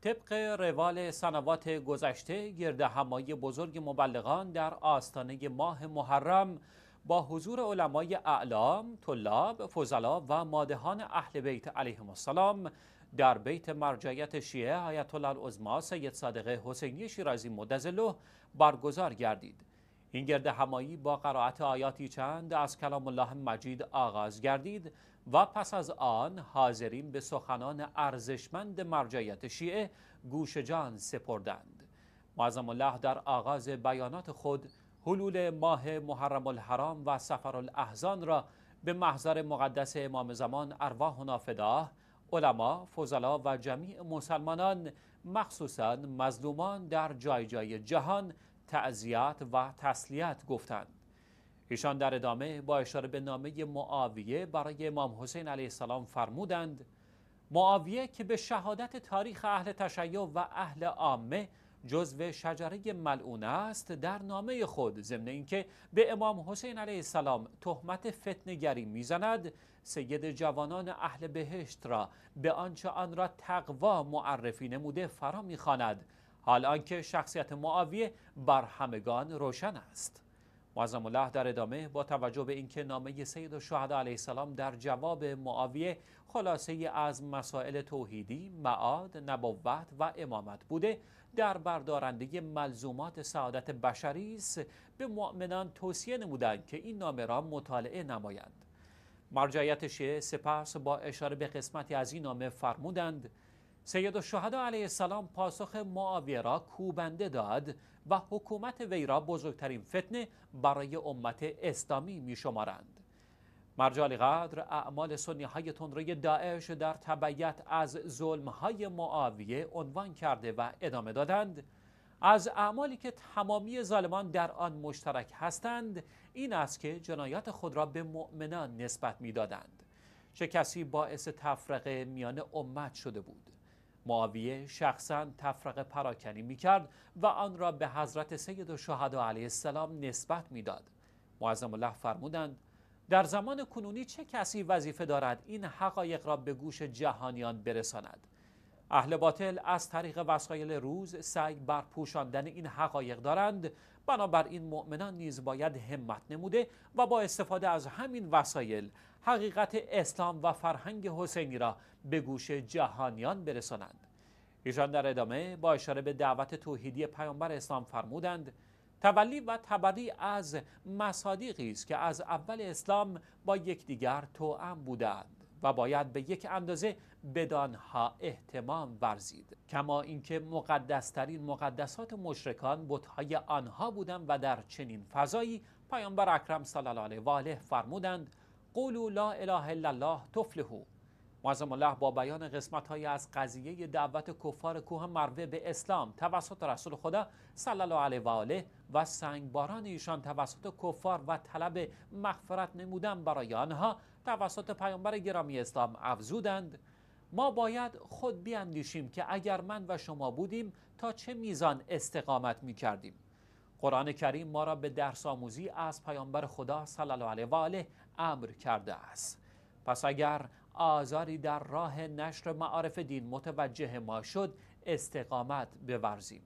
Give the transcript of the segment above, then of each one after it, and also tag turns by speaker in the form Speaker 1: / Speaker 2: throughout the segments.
Speaker 1: طبق روال سنوات گذشته گرد همایی بزرگ مبلغان در آستانه ماه محرم با حضور علمای اعلام، طلاب، فضلا و مادهان اهل بیت علیه السلام در بیت مرجعیت شیعه آیت الله العظما سید صادق حسینی شیرازی مدزله برگزار گردید. این گرد همایی با قرائت آیاتی چند از کلام الله مجید آغاز گردید و پس از آن حاضرین به سخنان ارزشمند مرجعیت شیعه گوش جان سپردند معظم الله در آغاز بیانات خود حلول ماه محرم الحرام و سفر الاحزان را به محضر مقدس امام زمان ارواح فداه علما، فضلا و جمیع مسلمانان مخصوصا مظلومان در جای جای جهان تعذیت و تسلیت گفتند ایشان در ادامه با اشاره به نامه معاویه برای امام حسین علیه السلام فرمودند معاویه که به شهادت تاریخ اهل تشیع و اهل عامه جزو شجره ملعون است در نامه خود ضمن اینکه به امام حسین علیه السلام تهمت فتنگری میزند سید جوانان اهل بهشت را به آنچه آن را تقوا معرفی نموده فرا میخواند حال آنکه شخصیت معاویه بر همگان روشن است معظم الله در ادامه با توجه به اینکه نامه سید و شهده علیه السلام در جواب معاویه خلاصه از مسائل توحیدی، معاد، نبوت و امامت بوده در بردارنده ملزومات سعادت بشری است به مؤمنان توصیه نمودند که این نامه را مطالعه نمایند مرجعیت شیعه سپس با اشاره به قسمتی از این نامه فرمودند سید شهده علیه السلام پاسخ معاویه را کوبنده داد و حکومت وی را بزرگترین فتنه برای امت اسلامی می شمارند. مرجع قدر اعمال سنی های تندروی داعش در تبعیت از ظلم های معاویه عنوان کرده و ادامه دادند از اعمالی که تمامی ظالمان در آن مشترک هستند این است که جنایات خود را به مؤمنان نسبت میدادند چه کسی باعث تفرقه میان امت شده بود معاویه شخصا تفرقه پراکنی میکرد و آن را به حضرت سید و شهدا علیه السلام نسبت میداد معظم الله فرمودند در زمان کنونی چه کسی وظیفه دارد این حقایق را به گوش جهانیان برساند اهل باطل از طریق وسایل روز سعی بر پوشاندن این حقایق دارند بنابراین مؤمنان نیز باید همت نموده و با استفاده از همین وسایل حقیقت اسلام و فرهنگ حسینی را به گوش جهانیان برسانند ایشان در ادامه با اشاره به دعوت توحیدی پیامبر اسلام فرمودند تولی و تبری از مصادیقی است که از اول اسلام با یکدیگر توأم بودند و باید به یک اندازه بدانها احتمام ورزید کما اینکه مقدسترین مقدسات مشرکان بتهای آنها بودند و در چنین فضایی پیامبر اکرم صلی الله علیه و آله فرمودند قولوا لا اله الا الله تفلحوا معظم الله با بیان قسمت های از قضیه دعوت کفار کوه مروه به اسلام توسط رسول خدا صلی الله علیه و آله و سنگباران ایشان توسط کفار و طلب مغفرت نمودن برای آنها توسط پیامبر گرامی اسلام افزودند ما باید خود بیاندیشیم که اگر من و شما بودیم تا چه میزان استقامت می کردیم قرآن کریم ما را به درس آموزی از پیامبر خدا صلی الله علیه و آله امر کرده است پس اگر آزاری در راه نشر معارف دین متوجه ما شد استقامت بورزیم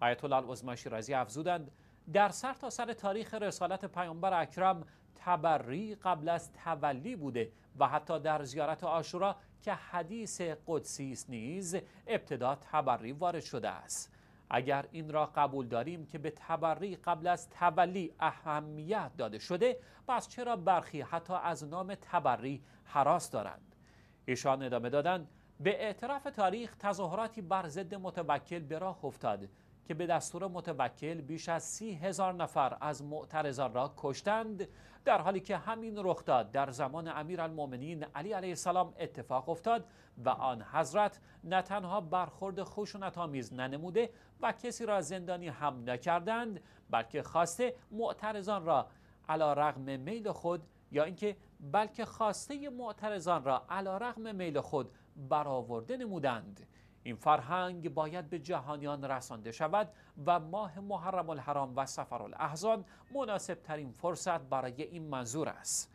Speaker 1: آیت الله العظما شیرازی افزودند در سر تا سر تاریخ رسالت پیامبر اکرم تبری قبل از تولی بوده و حتی در زیارت آشورا که حدیث قدسی نیز ابتدا تبری وارد شده است اگر این را قبول داریم که به تبری قبل از تولی اهمیت داده شده پس چرا برخی حتی از نام تبری حراس دارند ایشان ادامه دادند به اعتراف تاریخ تظاهراتی بر ضد متوکل به راه افتاد که به دستور متوکل بیش از سی هزار نفر از معترضان را کشتند در حالی که همین رخداد در زمان امیرالمؤمنین علی علیه السلام اتفاق افتاد و آن حضرت نه تنها برخورد خشونت آمیز ننموده و کسی را زندانی هم نکردند بلکه خواسته معترضان را علا رغم میل خود یا اینکه بلکه خواسته معترضان را علا رغم میل خود برآورده نمودند این فرهنگ باید به جهانیان رسانده شود و ماه محرم الحرام و سفر الاحزان مناسب ترین فرصت برای این منظور است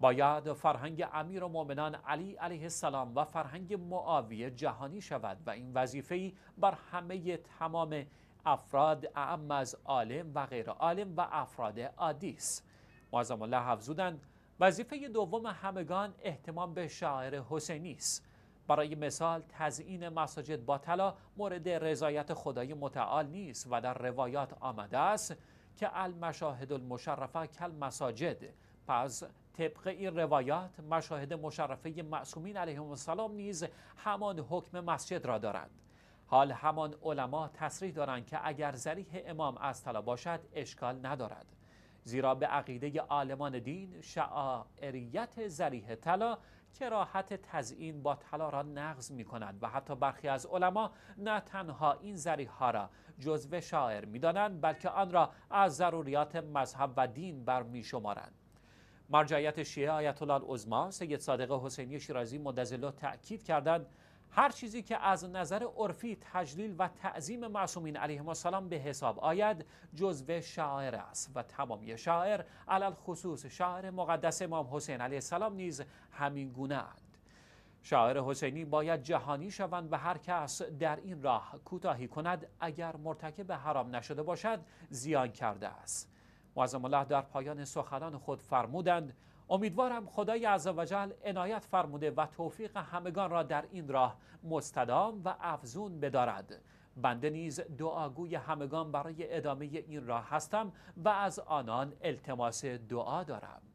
Speaker 1: باید فرهنگ امیر و مومنان علی علیه السلام و فرهنگ معاویه جهانی شود و این وظیفه بر همه تمام افراد اعم از عالم و غیر عالم و افراد عادی است معظم الله حفظودند وظیفه دوم همگان احتمام به شاعر حسینی است برای مثال تزیین مساجد با طلا مورد رضایت خدای متعال نیست و در روایات آمده است که المشاهد المشرفه کل مساجد پس طبق این روایات مشاهد مشرفه معصومین علیهم السلام نیز همان حکم مسجد را دارند حال همان علما تصریح دارند که اگر ذریح امام از طلا باشد اشکال ندارد زیرا به عقیده عالمان دین شعائریت ذریح طلا کراحت تزئین با طلا را نقض می کند و حتی برخی از علما نه تنها این ذریع ها را جزو شاعر می دانند بلکه آن را از ضروریات مذهب و دین برمی شمارند مرجعیت شیعه آیت الله سید صادق حسینی شیرازی مدظله تاکید کردند هر چیزی که از نظر عرفی تجلیل و تعظیم معصومین علیهم السلام به حساب آید جزو شاعر است و تمامی شاعر علل خصوص شاعر مقدس امام حسین علیه السلام نیز همین گونه اند شاعر حسینی باید جهانی شوند و هر کس در این راه کوتاهی کند اگر مرتکب حرام نشده باشد زیان کرده است معظم الله در پایان سخنان خود فرمودند امیدوارم خدای عزوجل عنایت فرموده و توفیق همگان را در این راه مستدام و افزون بدارد بنده نیز دعاگوی همگان برای ادامه این راه هستم و از آنان التماس دعا دارم